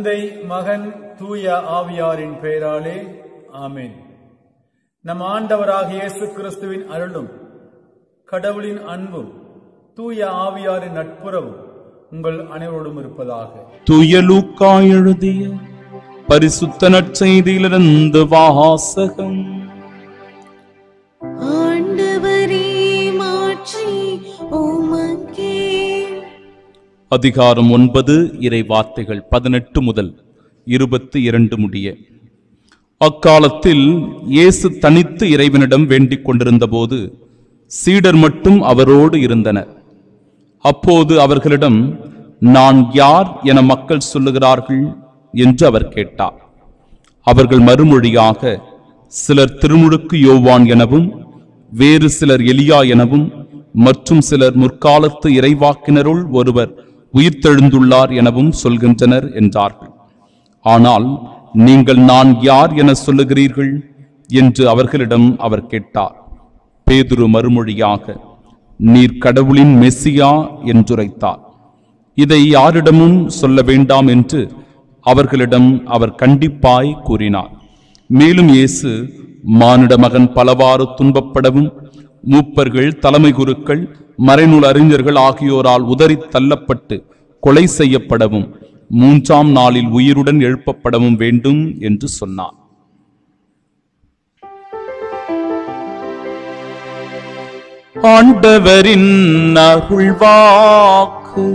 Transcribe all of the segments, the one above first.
தந்தை மகன் தூய ஆவியாரின் பெயராலே ஆமேன் நம் ஆண்டவராக இயேசு கிறிஸ்துவின் அருளும் கடவுளின் அன்பும் தூய ஆவியாரின் நட்புறவும் உங்கள் அனைவரோடும் இருப்பதாக தூய லூக்கா எழுதிய பரிசுத்த நற்செய்தியிலிருந்து வாசகம் அதிகாரம் ஒன்பது இறை வார்த்தைகள் பதினெட்டு முதல் இருபத்தி இரண்டு முடிய அக்காலத்தில் இயேசு தனித்து இறைவனிடம் வேண்டிக் கொண்டிருந்த போது சீடர் மட்டும் அவரோடு இருந்தனர் அப்போது அவர்களிடம் நான் யார் என மக்கள் சொல்லுகிறார்கள் என்று அவர் கேட்டார் அவர்கள் மறுமொழியாக சிலர் திருமுழுக்கு யோவான் எனவும் வேறு சிலர் எலியா எனவும் மற்றும் சிலர் முற்காலத்து இறைவாக்கினருள் ஒருவர் உயிர்த்தெழுந்துள்ளார் எனவும் சொல்கின்றனர் என்றார்கள் ஆனால் நீங்கள் நான் யார் என சொல்லுகிறீர்கள் என்று அவர்களிடம் அவர் கேட்டார் பேதுரு மறுமொழியாக நீர் கடவுளின் மெஸ்ஸியா என்றுரைத்தார் இதை யாரிடமும் சொல்ல வேண்டாம் என்று அவர்களிடம் அவர் கண்டிப்பாய் கூறினார் மேலும் இயேசு மானிட மகன் பலவாறு துன்பப்படவும் மூப்பர்கள் தலைமை குருக்கள் மறைநூல் அறிஞர்கள் ஆகியோரால் உதறி தள்ளப்பட்டு கொலை செய்யப்படவும் மூன்றாம் நாளில் உயிருடன் எழுப்பப்படவும் வேண்டும் என்று சொன்னார் ஆண்டவரின் அருள்வாக்கு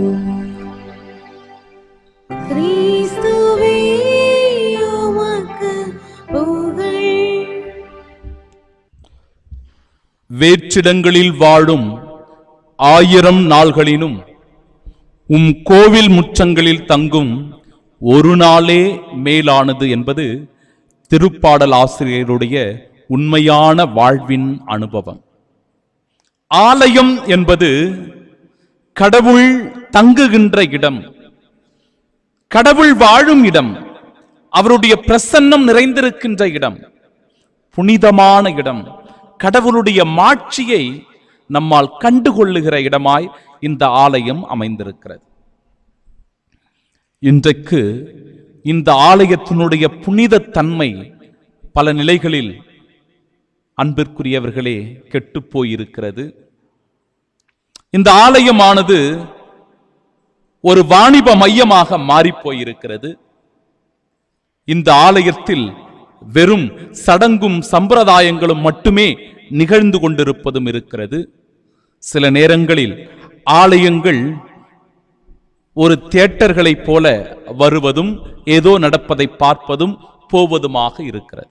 வேற்றிடங்களில் வாழும் ஆயிரம் நாள்களினும் உம் கோவில் முற்றங்களில் தங்கும் ஒரு நாளே மேலானது என்பது திருப்பாடல் ஆசிரியருடைய உண்மையான வாழ்வின் அனுபவம் ஆலயம் என்பது கடவுள் தங்குகின்ற இடம் கடவுள் வாழும் இடம் அவருடைய பிரசன்னம் நிறைந்திருக்கின்ற இடம் புனிதமான இடம் கடவுளுடைய மாட்சியை நம்மால் கண்டுகொள்ளுகிற இடமாய் இந்த ஆலயம் அமைந்திருக்கிறது இன்றைக்கு இந்த ஆலயத்தினுடைய புனித தன்மை பல நிலைகளில் அன்பிற்குரியவர்களே கெட்டு போயிருக்கிறது இந்த ஆலயமானது ஒரு வாணிப மையமாக மாறிப்போயிருக்கிறது இந்த ஆலயத்தில் வெறும் சடங்கும் சம்பிரதாயங்களும் மட்டுமே நிகழ்ந்து கொண்டிருப்பதும் இருக்கிறது சில நேரங்களில் ஆலயங்கள் ஒரு தியேட்டர்களைப் போல வருவதும் ஏதோ நடப்பதை பார்ப்பதும் போவதுமாக இருக்கிறது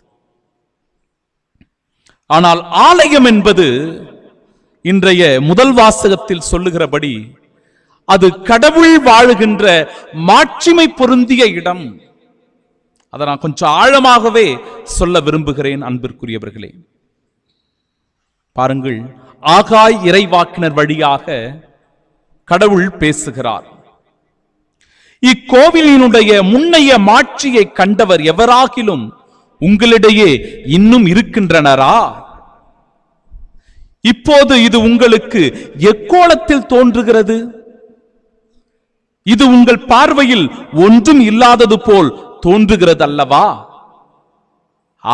ஆனால் ஆலயம் என்பது இன்றைய முதல் வாசகத்தில் சொல்லுகிறபடி அது கடவுள் வாழுகின்ற மாட்சிமை பொருந்திய இடம் அதை நான் கொஞ்சம் ஆழமாகவே சொல்ல விரும்புகிறேன் அன்பிற்குரியவர்களே பாருங்கள் ஆகாய் இறைவாக்கினர் வழியாக கடவுள் பேசுகிறார் இக்கோவிலினுடைய முன்னைய மாட்சியை கண்டவர் எவராகிலும் உங்களிடையே இன்னும் இருக்கின்றனரா இப்போது இது உங்களுக்கு எக்கோலத்தில் தோன்றுகிறது இது உங்கள் பார்வையில் ஒன்றும் இல்லாதது போல் தோன்றுகிறது அல்லவா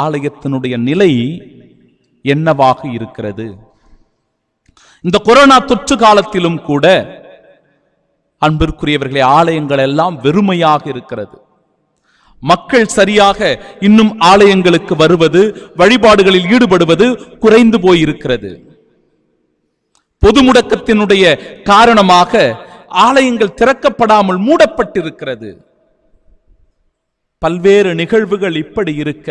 ஆலயத்தினுடைய நிலை என்னவாக இருக்கிறது இந்த கொரோனா தொற்று காலத்திலும் கூட அன்பிற்குரியவர்களே ஆலயங்கள் எல்லாம் வெறுமையாக இருக்கிறது மக்கள் சரியாக இன்னும் ஆலயங்களுக்கு வருவது வழிபாடுகளில் ஈடுபடுவது குறைந்து போயிருக்கிறது பொது முடக்கத்தினுடைய காரணமாக ஆலயங்கள் திறக்கப்படாமல் மூடப்பட்டிருக்கிறது பல்வேறு நிகழ்வுகள் இப்படி இருக்க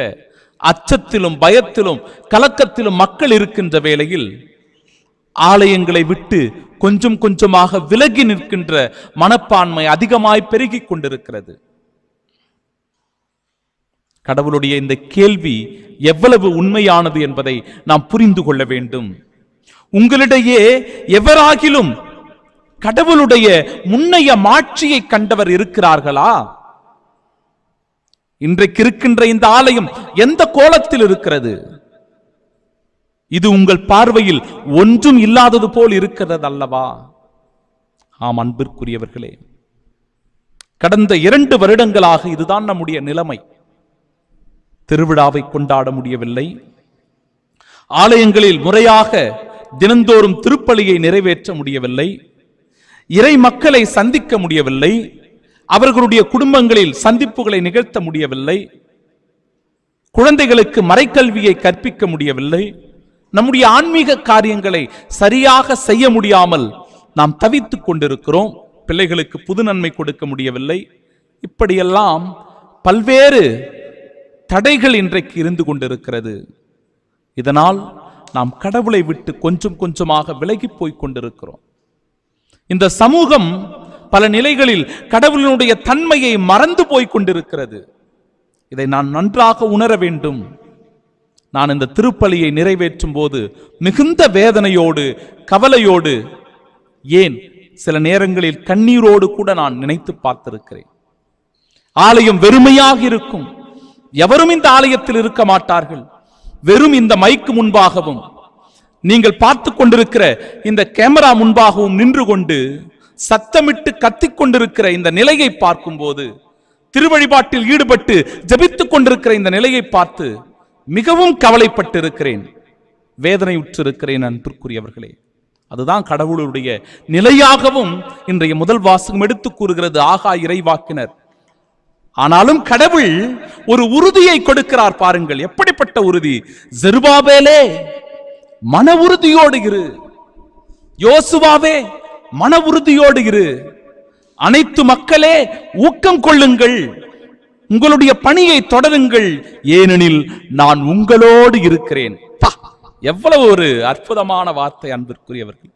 அச்சத்திலும் பயத்திலும் கலக்கத்திலும் மக்கள் இருக்கின்ற வேளையில் ஆலயங்களை விட்டு கொஞ்சம் கொஞ்சமாக விலகி நிற்கின்ற மனப்பான்மை அதிகமாய் பெருகிக் கொண்டிருக்கிறது கடவுளுடைய இந்த கேள்வி எவ்வளவு உண்மையானது என்பதை நாம் புரிந்து கொள்ள வேண்டும் உங்களிடையே எவராகிலும் கடவுளுடைய முன்னைய மாட்சியை கண்டவர் இருக்கிறார்களா இன்றைக்கு இருக்கின்ற இந்த ஆலயம் எந்த கோலத்தில் இருக்கிறது இது உங்கள் பார்வையில் ஒன்றும் இல்லாதது போல் இருக்கிறது அல்லவா ஆம் அன்பிற்குரியவர்களே கடந்த இரண்டு வருடங்களாக இதுதான் நம்முடைய நிலைமை திருவிழாவை கொண்டாட முடியவில்லை ஆலயங்களில் முறையாக தினந்தோறும் திருப்பலியை நிறைவேற்ற முடியவில்லை இறை மக்களை சந்திக்க முடியவில்லை அவர்களுடைய குடும்பங்களில் சந்திப்புகளை நிகழ்த்த முடியவில்லை குழந்தைகளுக்கு மறைக்கல்வியை கற்பிக்க முடியவில்லை நம்முடைய ஆன்மீக காரியங்களை சரியாக செய்ய முடியாமல் நாம் தவித்துக் கொண்டிருக்கிறோம் பிள்ளைகளுக்கு புது நன்மை கொடுக்க முடியவில்லை இப்படியெல்லாம் பல்வேறு தடைகள் இன்றைக்கு இருந்து கொண்டிருக்கிறது இதனால் நாம் கடவுளை விட்டு கொஞ்சம் கொஞ்சமாக விலகி போய் கொண்டிருக்கிறோம் இந்த சமூகம் பல நிலைகளில் கடவுளினுடைய தன்மையை மறந்து போய் கொண்டிருக்கிறது இதை நான் நன்றாக உணர வேண்டும் நான் இந்த திருப்பலியை நிறைவேற்றும் போது மிகுந்த வேதனையோடு கவலையோடு ஏன் சில நேரங்களில் கண்ணீரோடு கூட நான் நினைத்து பார்த்திருக்கிறேன் ஆலயம் வெறுமையாக இருக்கும் எவரும் இந்த ஆலயத்தில் இருக்க மாட்டார்கள் வெறும் இந்த மைக்கு முன்பாகவும் நீங்கள் பார்த்து கொண்டிருக்கிற இந்த கேமரா முன்பாகவும் நின்று கொண்டு சத்தமிட்டு கத்திக் கொண்டிருக்கிற இந்த நிலையை பார்க்கும்போது திருவழிபாட்டில் ஈடுபட்டு ஜபித்துக் கொண்டிருக்கிற இந்த நிலையை பார்த்து மிகவும் கவலைப்பட்டு இருக்கிறேன் வேதனை உற்றிருக்கிறேன் அன்பிற்குரியவர்களே அதுதான் கடவுளுடைய நிலையாகவும் இன்றைய முதல் வாசகம் எடுத்து கூறுகிறது ஆகா இறைவாக்கினர் ஆனாலும் கடவுள் ஒரு உறுதியை கொடுக்கிறார் பாருங்கள் எப்படிப்பட்ட உறுதி ஜெருபாவேலே மன உறுதியோடு இரு யோசுவாவே மன உறுதியோடு இரு அனைத்து மக்களே ஊக்கம் கொள்ளுங்கள் உங்களுடைய பணியை தொடருங்கள் ஏனெனில் நான் உங்களோடு இருக்கிறேன் எவ்வளவு ஒரு அற்புதமான வார்த்தை அன்பிற்குரியவர்கள்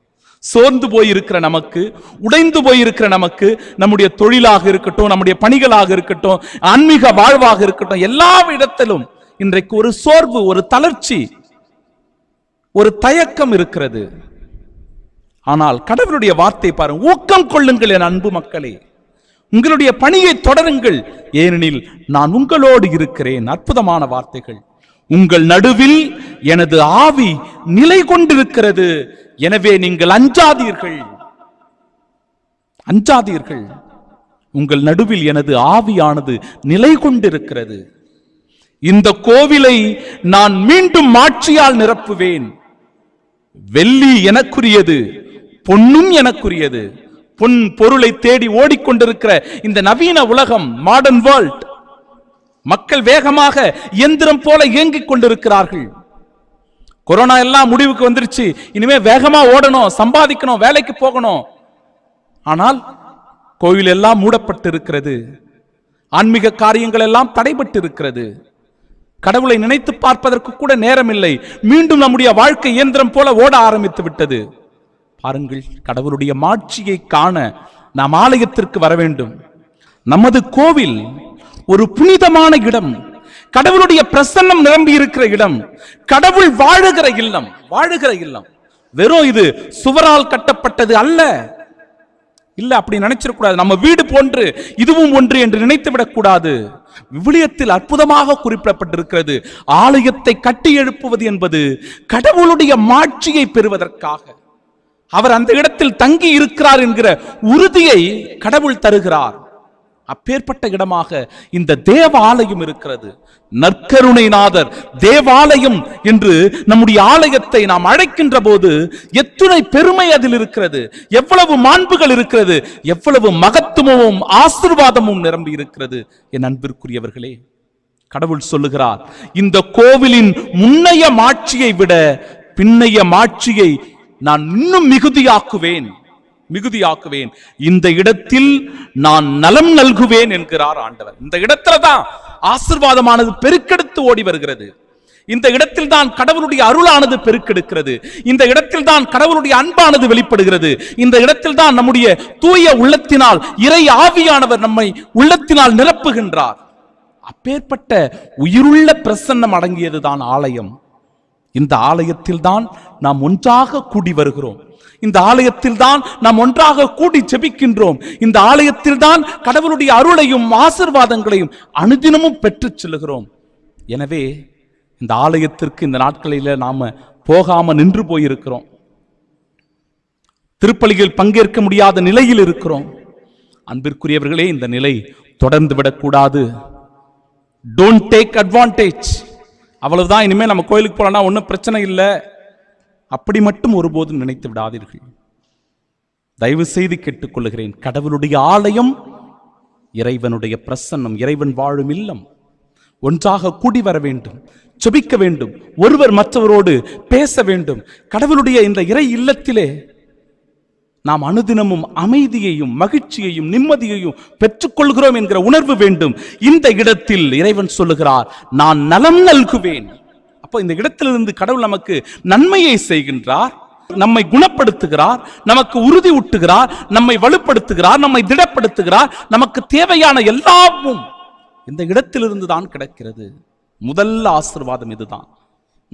சோர்ந்து போயிருக்கிற நமக்கு உடைந்து போயிருக்கிற நமக்கு நம்முடைய தொழிலாக இருக்கட்டும் நம்முடைய பணிகளாக இருக்கட்டும் ஆன்மீக வாழ்வாக இருக்கட்டும் எல்லா இடத்திலும் இன்றைக்கு ஒரு சோர்வு ஒரு தளர்ச்சி ஒரு தயக்கம் இருக்கிறது ஆனால் கடவுளுடைய வார்த்தை பாருங்க ஊக்கம் கொள்ளுங்கள் என் அன்பு மக்களே உங்களுடைய பணியை தொடருங்கள் ஏனெனில் நான் உங்களோடு இருக்கிறேன் அற்புதமான வார்த்தைகள் உங்கள் நடுவில் எனது ஆவி நிலை கொண்டிருக்கிறது எனவே நீங்கள் அஞ்சாதீர்கள் அஞ்சாதீர்கள் உங்கள் நடுவில் எனது ஆவியானது நிலை கொண்டிருக்கிறது இந்த கோவிலை நான் மீண்டும் மாற்றியால் நிரப்புவேன் வெள்ளி எனக்குரியது பொன்னும் எனக்குரியது பொன் பொருளை தேடி ஓடிக்கொண்டிருக்கிற இந்த நவீன உலகம் மாடர்ன் வேர்ல்ட் மக்கள் வேகமாக இயந்திரம் போல இயங்கிக் கொண்டிருக்கிறார்கள் கொரோனா எல்லாம் முடிவுக்கு வந்துருச்சு இனிமே வேகமா ஓடணும் சம்பாதிக்கணும் வேலைக்கு போகணும் ஆனால் கோயில் எல்லாம் மூடப்பட்டு இருக்கிறது ஆன்மீக காரியங்கள் எல்லாம் தடைபட்டு இருக்கிறது கடவுளை நினைத்து பார்ப்பதற்கு கூட நேரமில்லை மீண்டும் நம்முடைய வாழ்க்கை இயந்திரம் போல ஓட ஆரம்பித்து விட்டது பாருங்கள் கடவுளுடைய மாட்சியை காண நாம் ஆலயத்திற்கு வர வேண்டும் நமது கோவில் ஒரு புனிதமான இடம் கடவுளுடைய பிரசன்னம் நிரம்பி இருக்கிற இடம் கடவுள் வாழுகிற இல்லம் வாழுகிற இல்லம் வெறும் இது சுவரால் கட்டப்பட்டது அல்ல இல்ல அப்படி நினைச்சிடக்கூடாது நம்ம வீடு போன்று இதுவும் ஒன்று என்று நினைத்து விடக்கூடாது விவிலியத்தில் அற்புதமாக குறிப்பிடப்பட்டிருக்கிறது ஆலயத்தை கட்டி எழுப்புவது என்பது கடவுளுடைய மாட்சியை பெறுவதற்காக அவர் அந்த இடத்தில் தங்கி இருக்கிறார் என்கிற உறுதியை கடவுள் தருகிறார் அப்பேற்பட்ட இடமாக இந்த தேவாலயம் இருக்கிறது நற்கருணைநாதர் தேவாலயம் என்று நம்முடைய ஆலயத்தை நாம் அழைக்கின்ற போது எத்துணை பெருமை அதில் இருக்கிறது எவ்வளவு மாண்புகள் இருக்கிறது எவ்வளவு மகத்துவமும் ஆசிர்வாதமும் நிரம்பி இருக்கிறது என் அன்பிற்குரியவர்களே கடவுள் சொல்லுகிறார் இந்த கோவிலின் முன்னைய மாட்சியை விட பின்னைய மாட்சியை நான் இன்னும் மிகுதியாக்குவேன் மிகுதியாக்குவேன் இந்த இடத்தில் நான் நலம் நல்குவேன் என்கிறார் ஆண்டவர் இந்த இடத்துல தான் ஆசிர்வாதமானது பெருக்கெடுத்து ஓடி வருகிறது இந்த இடத்தில் தான் கடவுளுடைய அருளானது பெருக்கெடுக்கிறது இந்த இடத்தில் தான் கடவுளுடைய அன்பானது வெளிப்படுகிறது இந்த இடத்தில் தான் நம்முடைய தூய உள்ளத்தினால் இறை ஆவியானவர் நம்மை உள்ளத்தினால் நிரப்புகின்றார் அப்பேற்பட்ட உயிருள்ள பிரசன்னம் அடங்கியதுதான் ஆலயம் இந்த ஆலயத்தில் தான் நாம் ஒன்றாக கூடி வருகிறோம் இந்த ஆலயத்தில் தான் நாம் ஒன்றாக கூடி செபிக்கின்றோம் இந்த ஆலயத்தில் தான் கடவுளுடைய அருளையும் ஆசிர்வாதங்களையும் அனுதினமும் பெற்று செல்கிறோம் எனவே இந்த ஆலயத்திற்கு இந்த நாட்களில் நாம் போகாமல் நின்று போயிருக்கிறோம் திருப்பலிகள் பங்கேற்க முடியாத நிலையில் இருக்கிறோம் அன்பிற்குரியவர்களே இந்த நிலை தொடர்ந்து விடக்கூடாது டோன்ட் டேக் அட்வான்டேஜ் அவ்வளவுதான் இனிமேல் நம்ம கோயிலுக்கு போகலான்னா ஒன்றும் பிரச்சனை இல்லை அப்படி மட்டும் ஒருபோதும் நினைத்து விடாதீர்கள் தயவு செய்து கேட்டுக்கொள்கிறேன் கடவுளுடைய ஆலயம் இறைவனுடைய பிரசன்னம் இறைவன் வாழும் இல்லம் ஒன்றாக கூடி வர வேண்டும் செபிக்க வேண்டும் ஒருவர் மற்றவரோடு பேச வேண்டும் கடவுளுடைய இந்த இறை இல்லத்திலே நாம் அனுதினமும் அமைதியையும் மகிழ்ச்சியையும் நிம்மதியையும் பெற்றுக்கொள்கிறோம் என்கிற உணர்வு வேண்டும் இந்த இடத்தில் இறைவன் சொல்லுகிறார் நான் நலம் நல்குவேன் அப்போ இந்த இடத்திலிருந்து கடவுள் நமக்கு நன்மையை செய்கின்றார் நம்மை குணப்படுத்துகிறார் நமக்கு உறுதி ஊட்டுகிறார் நம்மை வலுப்படுத்துகிறார் நம்மை திடப்படுத்துகிறார் நமக்கு தேவையான எல்லாமும் இந்த இடத்திலிருந்து தான் கிடைக்கிறது முதல் ஆசிர்வாதம் இதுதான்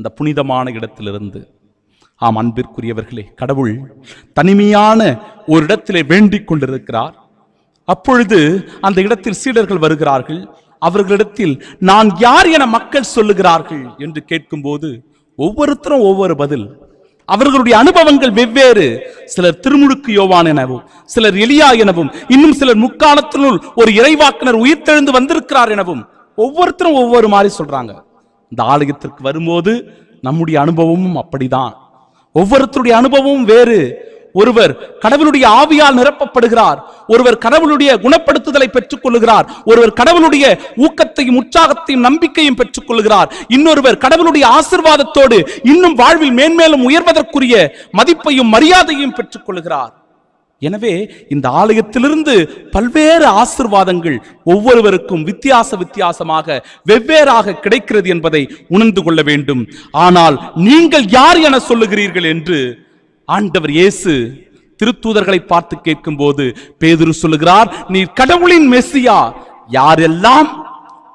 இந்த புனிதமான இடத்திலிருந்து ஆம் அன்பிற்குரியவர்களே கடவுள் தனிமையான ஒரு இடத்திலே வேண்டிக் கொண்டிருக்கிறார் அப்பொழுது அந்த இடத்தில் சீடர்கள் வருகிறார்கள் அவர்களிடத்தில் நான் யார் என மக்கள் சொல்லுகிறார்கள் என்று கேட்கும்போது ஒவ்வொருத்தரும் ஒவ்வொரு பதில் அவர்களுடைய அனுபவங்கள் வெவ்வேறு சிலர் திருமுழுக்கு யோவான் எனவும் சிலர் எலியா எனவும் இன்னும் சிலர் முக்காலத்தினுள் ஒரு இறைவாக்கினர் உயிர்த்தெழுந்து வந்திருக்கிறார் எனவும் ஒவ்வொருத்தரும் ஒவ்வொரு மாதிரி சொல்றாங்க இந்த ஆலயத்திற்கு வரும்போது நம்முடைய அனுபவமும் அப்படிதான் ஒவ்வொருத்தருடைய அனுபவமும் வேறு ஒருவர் கடவுளுடைய ஆவியால் நிரப்பப்படுகிறார் ஒருவர் கடவுளுடைய குணப்படுத்துதலை பெற்றுக் கொள்ளுகிறார் ஒருவர் கடவுளுடைய ஊக்கத்தையும் உற்சாகத்தையும் நம்பிக்கையும் பெற்றுக் கொள்ளுகிறார் இன்னொருவர் கடவுளுடைய ஆசிர்வாதத்தோடு இன்னும் வாழ்வில் மேன்மேலும் உயர்வதற்குரிய மதிப்பையும் மரியாதையும் பெற்றுக் கொள்ளுகிறார் எனவே இந்த ஆலயத்திலிருந்து பல்வேறு ஆசிர்வாதங்கள் ஒவ்வொருவருக்கும் வித்தியாச வித்தியாசமாக வெவ்வேறாக கிடைக்கிறது என்பதை உணர்ந்து கொள்ள வேண்டும் ஆனால் நீங்கள் யார் என சொல்லுகிறீர்கள் என்று ஆண்டவர் இயேசு திருத்தூதர்களை பார்த்து கேட்கும் போது பேதுரு சொல்லுகிறார் நீ கடவுளின் மெசியா யாரெல்லாம்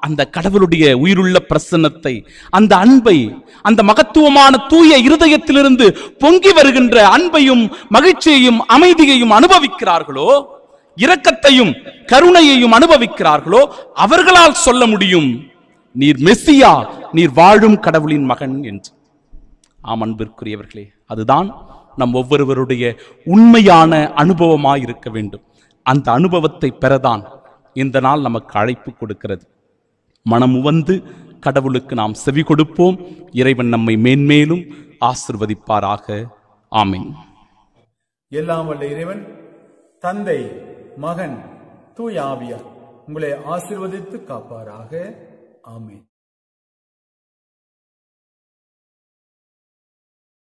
அந்த கடவுளுடைய உயிருள்ள பிரசன்னத்தை அந்த அன்பை அந்த மகத்துவமான தூய இருதயத்திலிருந்து பொங்கி வருகின்ற அன்பையும் மகிழ்ச்சியையும் அமைதியையும் அனுபவிக்கிறார்களோ இரக்கத்தையும் கருணையையும் அனுபவிக்கிறார்களோ அவர்களால் சொல்ல முடியும் நீர் மெஸ்ஸியா நீர் வாழும் கடவுளின் மகன் என்று ஆம் அன்பிற்குரியவர்களே அதுதான் நம் ஒவ்வொருவருடைய உண்மையான அனுபவமாய் இருக்க வேண்டும் அந்த அனுபவத்தை பெறதான் இந்த நாள் நமக்கு அழைப்பு கொடுக்கிறது உவந்து கடவுளுக்கு நாம் செவி கொடுப்போம் இறைவன் நம்மை மேன்மேலும் ஆசிர்வதிப்பாராக ஆமேன் எல்லாம் வல்ல இறைவன் தந்தை மகன் தூயாவியார் உங்களை ஆசிர்வதித்து காப்பாராக ஆமேன்